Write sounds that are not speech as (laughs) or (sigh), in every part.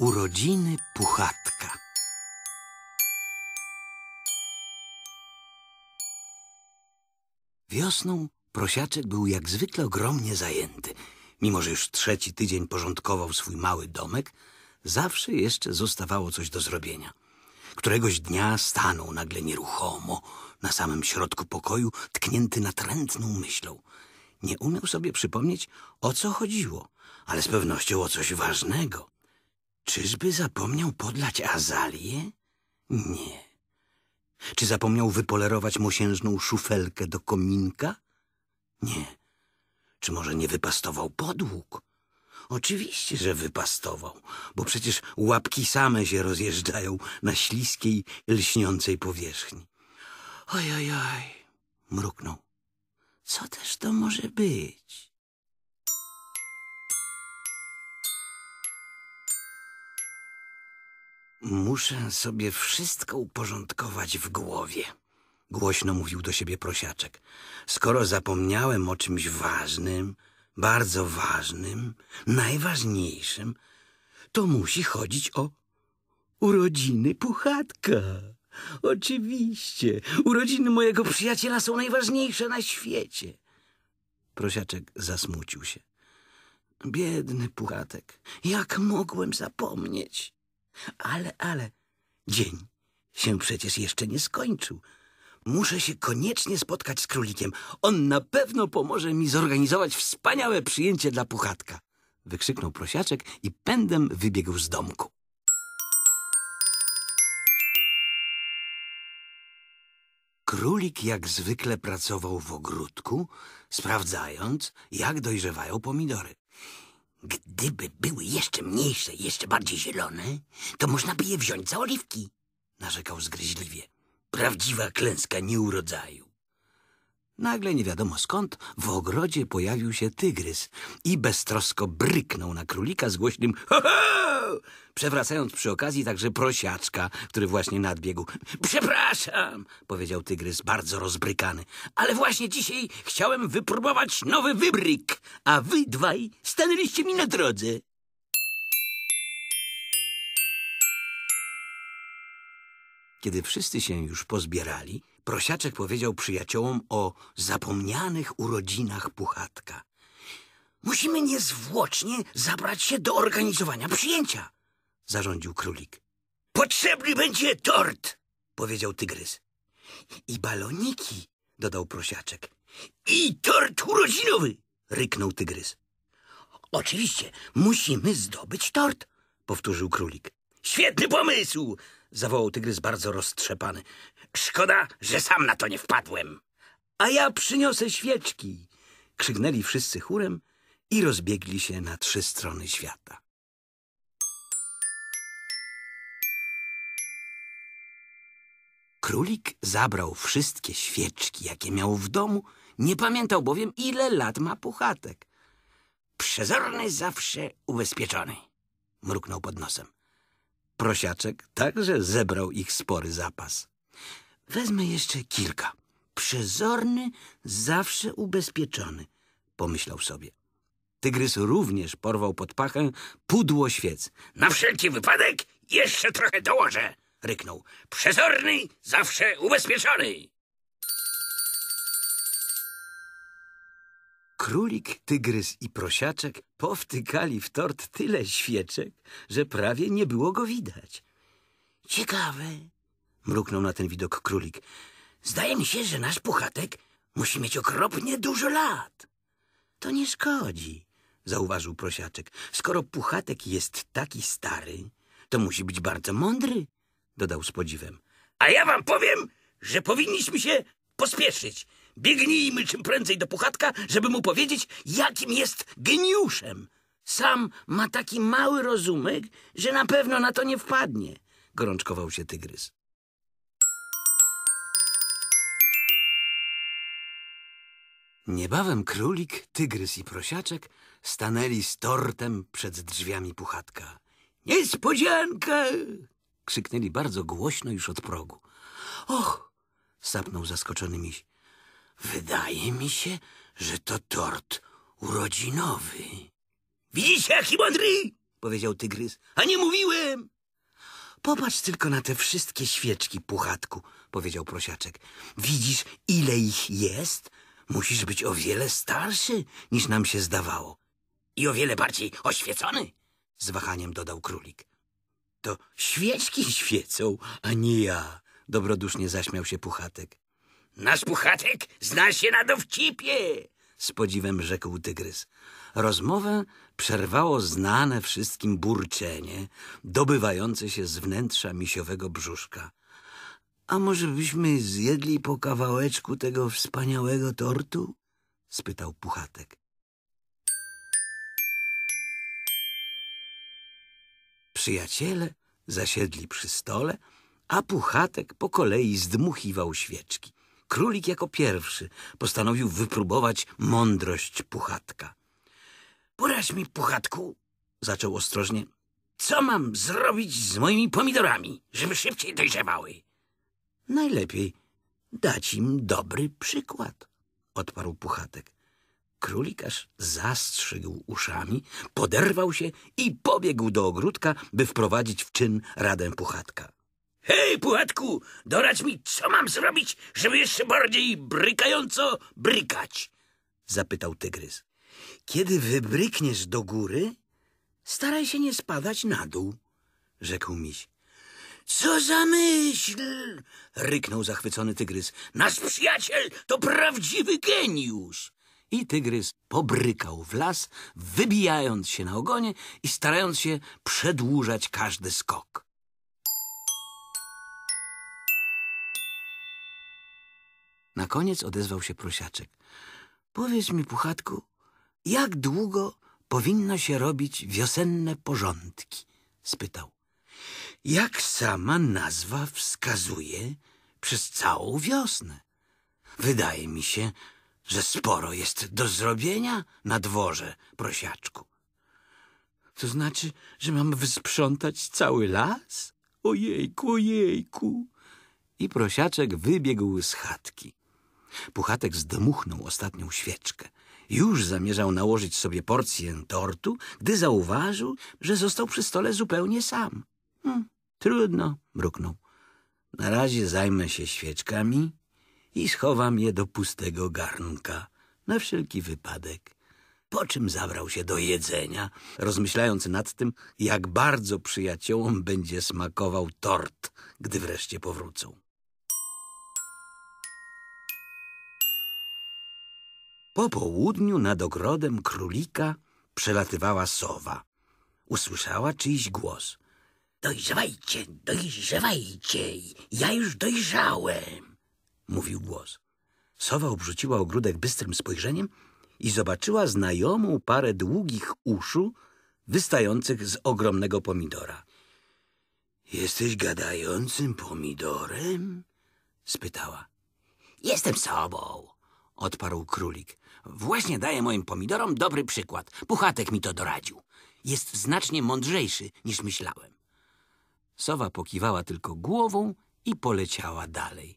Urodziny Puchatka Wiosną prosiaczek był jak zwykle ogromnie zajęty. Mimo, że już trzeci tydzień porządkował swój mały domek, zawsze jeszcze zostawało coś do zrobienia. Któregoś dnia stanął nagle nieruchomo na samym środku pokoju, tknięty natrętną myślą. Nie umiał sobie przypomnieć, o co chodziło, ale z pewnością o coś ważnego. Czyżby zapomniał podlać azalię? Nie. Czy zapomniał wypolerować mosiężną szufelkę do kominka? Nie. Czy może nie wypastował podłóg? Oczywiście, że wypastował, bo przecież łapki same się rozjeżdżają na śliskiej, lśniącej powierzchni. Oj, oj, oj, mruknął. Co też to może być? Muszę sobie wszystko uporządkować w głowie, głośno mówił do siebie prosiaczek. Skoro zapomniałem o czymś ważnym, bardzo ważnym, najważniejszym, to musi chodzić o urodziny Puchatka. Oczywiście, urodziny mojego przyjaciela są najważniejsze na świecie. Prosiaczek zasmucił się. Biedny Puchatek, jak mogłem zapomnieć? Ale, ale, dzień się przecież jeszcze nie skończył. Muszę się koniecznie spotkać z królikiem. On na pewno pomoże mi zorganizować wspaniałe przyjęcie dla puchatka. Wykrzyknął prosiaczek i pędem wybiegł z domku. Królik jak zwykle pracował w ogródku, sprawdzając, jak dojrzewają pomidory. Gdyby były jeszcze mniejsze, jeszcze bardziej zielone, to można by je wziąć za oliwki, narzekał zgryźliwie. Prawdziwa klęska nieurodzaju. Nagle nie wiadomo skąd w ogrodzie pojawił się tygrys i beztrosko bryknął na królika z głośnym ha, -ha! przewracając przy okazji także prosiaczka, który właśnie nadbiegł. Przepraszam, powiedział tygrys, bardzo rozbrykany, ale właśnie dzisiaj chciałem wypróbować nowy wybryk, a wy dwaj stanęliście mi na drodze. Kiedy wszyscy się już pozbierali, prosiaczek powiedział przyjaciołom o zapomnianych urodzinach Puchatka. Musimy niezwłocznie zabrać się do organizowania przyjęcia, zarządził królik. Potrzebny będzie tort, powiedział tygrys. I baloniki, dodał prosiaczek. I tort urodzinowy, ryknął tygrys. Oczywiście, musimy zdobyć tort, powtórzył królik. Świetny pomysł, zawołał tygrys bardzo roztrzepany. Szkoda, że sam na to nie wpadłem. A ja przyniosę świeczki, krzyknęli wszyscy chórem i rozbiegli się na trzy strony świata. Królik zabrał wszystkie świeczki, jakie miał w domu, nie pamiętał bowiem, ile lat ma puchatek. Przezorny zawsze ubezpieczony, mruknął pod nosem. Prosiaczek także zebrał ich spory zapas. Wezmę jeszcze kilka. Przezorny, zawsze ubezpieczony, pomyślał sobie. Tygrys również porwał pod pachę pudło świec. Na wszelki wypadek jeszcze trochę dołożę, ryknął. Przezorny, zawsze ubezpieczony. Królik, tygrys i prosiaczek powtykali w tort tyle świeczek, że prawie nie było go widać. Ciekawe, mruknął na ten widok królik. Zdaje mi się, że nasz puchatek musi mieć okropnie dużo lat. To nie szkodzi, zauważył prosiaczek. Skoro Puchatek jest taki stary, to musi być bardzo mądry, dodał z podziwem. A ja wam powiem, że powinniśmy się pospieszyć. Biegnijmy czym prędzej do Puchatka, żeby mu powiedzieć, jakim jest geniuszem. Sam ma taki mały rozumek, że na pewno na to nie wpadnie, gorączkował się tygrys. Niebawem królik, tygrys i prosiaczek stanęli z tortem przed drzwiami puchatka. Niespodziankę! krzyknęli bardzo głośno już od progu. Och! sapnął zaskoczony miś. Wydaje mi się, że to tort urodzinowy. Widzicie, jaki mądry! powiedział tygrys. A nie mówiłem! Popatrz tylko na te wszystkie świeczki, puchatku, powiedział prosiaczek. Widzisz, ile ich jest? Musisz być o wiele starszy, niż nam się zdawało. I o wiele bardziej oświecony, z wahaniem dodał królik. To świeczki świecą, a nie ja, dobrodusznie zaśmiał się Puchatek. Nasz Puchatek zna się na dowcipie, z podziwem rzekł tygrys. Rozmowę przerwało znane wszystkim burczenie, dobywające się z wnętrza misiowego brzuszka. A może byśmy zjedli po kawałeczku tego wspaniałego tortu? spytał Puchatek. Przyjaciele zasiedli przy stole, a Puchatek po kolei zdmuchiwał świeczki. Królik jako pierwszy postanowił wypróbować mądrość Puchatka. Poradź mi, Puchatku, zaczął ostrożnie. Co mam zrobić z moimi pomidorami, żeby szybciej dojrzewały? Najlepiej dać im dobry przykład, odparł Puchatek. Królikarz zastrzygł uszami, poderwał się i pobiegł do ogródka, by wprowadzić w czyn radę Puchatka. Hej, Puchatku, doradź mi, co mam zrobić, żeby jeszcze bardziej brykająco brykać? zapytał tygrys. Kiedy wybrykniesz do góry, staraj się nie spadać na dół, rzekł miś. Co za myśl! ryknął zachwycony tygrys. Nasz przyjaciel to prawdziwy geniusz! I tygrys pobrykał w las, wybijając się na ogonie i starając się przedłużać każdy skok. Na koniec odezwał się prosiaczek. Powiedz mi, Puchatku, jak długo powinno się robić wiosenne porządki? spytał jak sama nazwa wskazuje, przez całą wiosnę. Wydaje mi się, że sporo jest do zrobienia na dworze, prosiaczku. To znaczy, że mam wysprzątać cały las? Ojejku, ojejku! I prosiaczek wybiegł z chatki. Puchatek zdmuchnął ostatnią świeczkę. Już zamierzał nałożyć sobie porcję tortu, gdy zauważył, że został przy stole zupełnie sam. Hmm. trudno, mruknął. Na razie zajmę się świeczkami i schowam je do pustego garnka, na wszelki wypadek. Po czym zabrał się do jedzenia, rozmyślając nad tym, jak bardzo przyjaciołom będzie smakował tort, gdy wreszcie powrócą. Po południu nad ogrodem królika przelatywała sowa. Usłyszała czyjś głos. Dojrzewajcie, dojrzewajcie, ja już dojrzałem, mówił głos. Sowa obrzuciła ogródek bystrym spojrzeniem i zobaczyła znajomą parę długich uszu wystających z ogromnego pomidora. Jesteś gadającym pomidorem? spytała. Jestem sobą, odparł królik. Właśnie daję moim pomidorom dobry przykład. Puchatek mi to doradził. Jest znacznie mądrzejszy niż myślałem. Sowa pokiwała tylko głową i poleciała dalej.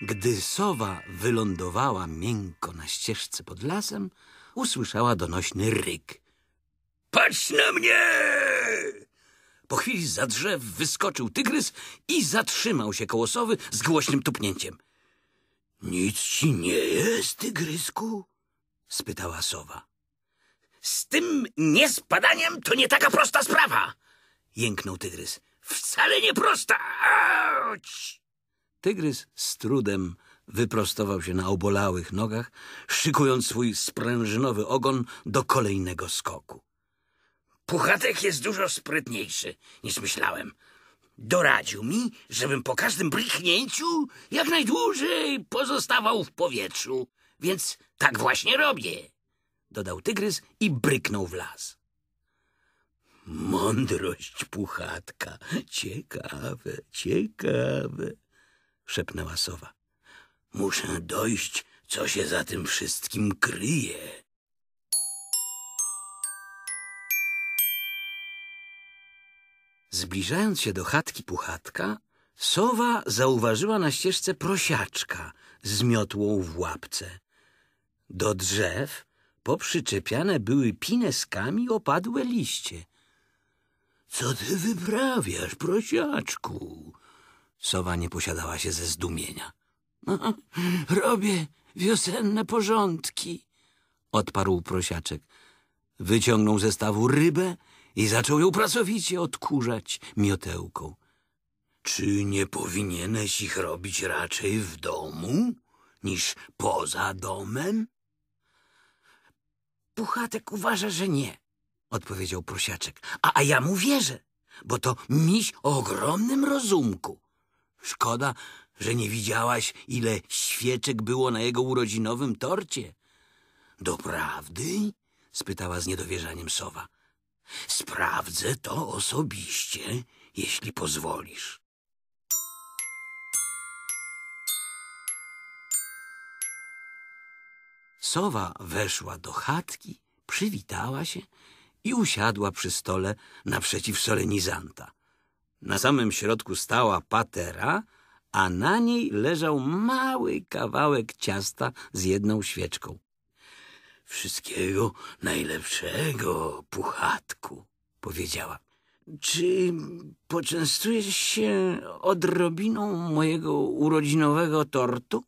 Gdy sowa wylądowała miękko na ścieżce pod lasem, usłyszała donośny ryk. Patrz na mnie! Po chwili za drzew wyskoczył tygrys i zatrzymał się koło sowy z głośnym tupnięciem. Nic ci nie jest, tygrysku? spytała sowa. Z tym niespadaniem to nie taka prosta sprawa! Jęknął tygrys. Wcale nie prosta! Auć! Tygrys z trudem wyprostował się na obolałych nogach, szykując swój sprężynowy ogon do kolejnego skoku. Puchatek jest dużo sprytniejszy niż myślałem. Doradził mi, żebym po każdym brychnięciu jak najdłużej pozostawał w powietrzu, więc tak właśnie robię dodał tygrys i bryknął w las. Mądrość puchatka, ciekawe, ciekawe, szepnęła sowa. Muszę dojść, co się za tym wszystkim kryje. Zbliżając się do chatki puchatka, sowa zauważyła na ścieżce prosiaczka z miotłą w łapce. Do drzew poprzyczepiane były pineskami opadłe liście. Co ty wyprawiasz, prosiaczku? Sowa nie posiadała się ze zdumienia. (laughs) Robię wiosenne porządki, odparł prosiaczek. Wyciągnął ze stawu rybę i zaczął ją pracowicie odkurzać miotełką. Czy nie powinieneś ich robić raczej w domu niż poza domem? Puchatek uważa, że nie, odpowiedział prusiaczek. A, a ja mu wierzę, bo to miś o ogromnym rozumku. Szkoda, że nie widziałaś, ile świeczek było na jego urodzinowym torcie. Doprawdy? spytała z niedowierzaniem sowa. Sprawdzę to osobiście, jeśli pozwolisz. Sowa weszła do chatki, przywitała się i usiadła przy stole naprzeciw solenizanta. Na samym środku stała patera, a na niej leżał mały kawałek ciasta z jedną świeczką. Wszystkiego najlepszego, puchatku, powiedziała. Czy poczęstujesz się odrobiną mojego urodzinowego tortu?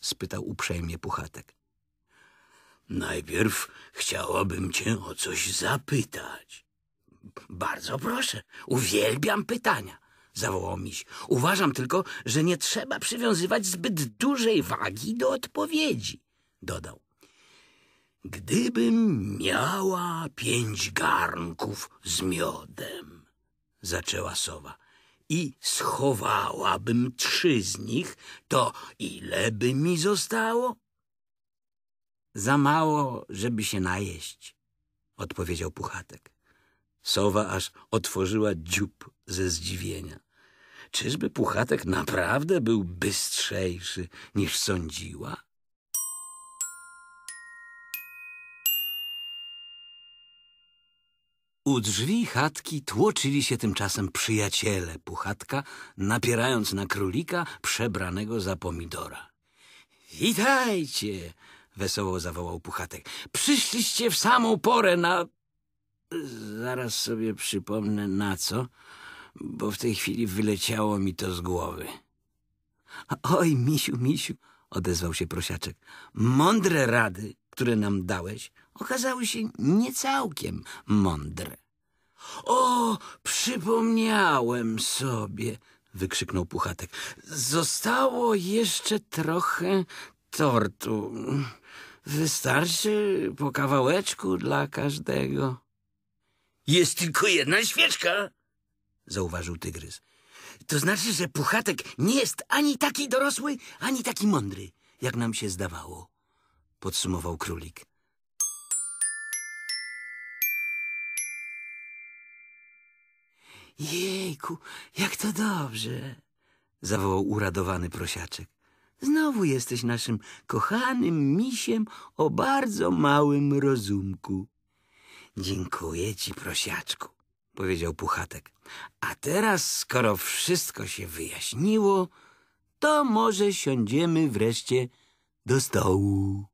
spytał uprzejmie puchatek. Najpierw chciałabym cię o coś zapytać. Bardzo proszę, uwielbiam pytania, zawołał miś. Uważam tylko, że nie trzeba przywiązywać zbyt dużej wagi do odpowiedzi, dodał. Gdybym miała pięć garnków z miodem, zaczęła sowa, i schowałabym trzy z nich, to ile by mi zostało? Za mało, żeby się najeść, odpowiedział Puchatek. Sowa aż otworzyła dziób ze zdziwienia. Czyżby Puchatek naprawdę był bystrzejszy niż sądziła? U drzwi chatki tłoczyli się tymczasem przyjaciele Puchatka, napierając na królika przebranego za pomidora. Witajcie! Wesoło zawołał Puchatek. Przyszliście w samą porę na... Zaraz sobie przypomnę na co, bo w tej chwili wyleciało mi to z głowy. Oj, misiu, misiu, odezwał się prosiaczek. Mądre rady, które nam dałeś, okazały się nie całkiem mądre. O, przypomniałem sobie, wykrzyknął Puchatek. Zostało jeszcze trochę tortu. Wystarczy po kawałeczku dla każdego. Jest tylko jedna świeczka, zauważył tygrys. To znaczy, że Puchatek nie jest ani taki dorosły, ani taki mądry, jak nam się zdawało, podsumował królik. Jejku, jak to dobrze, zawołał uradowany prosiaczek. Znowu jesteś naszym kochanym misiem o bardzo małym rozumku. Dziękuję ci, prosiaczku, powiedział Puchatek. A teraz, skoro wszystko się wyjaśniło, to może siądziemy wreszcie do stołu.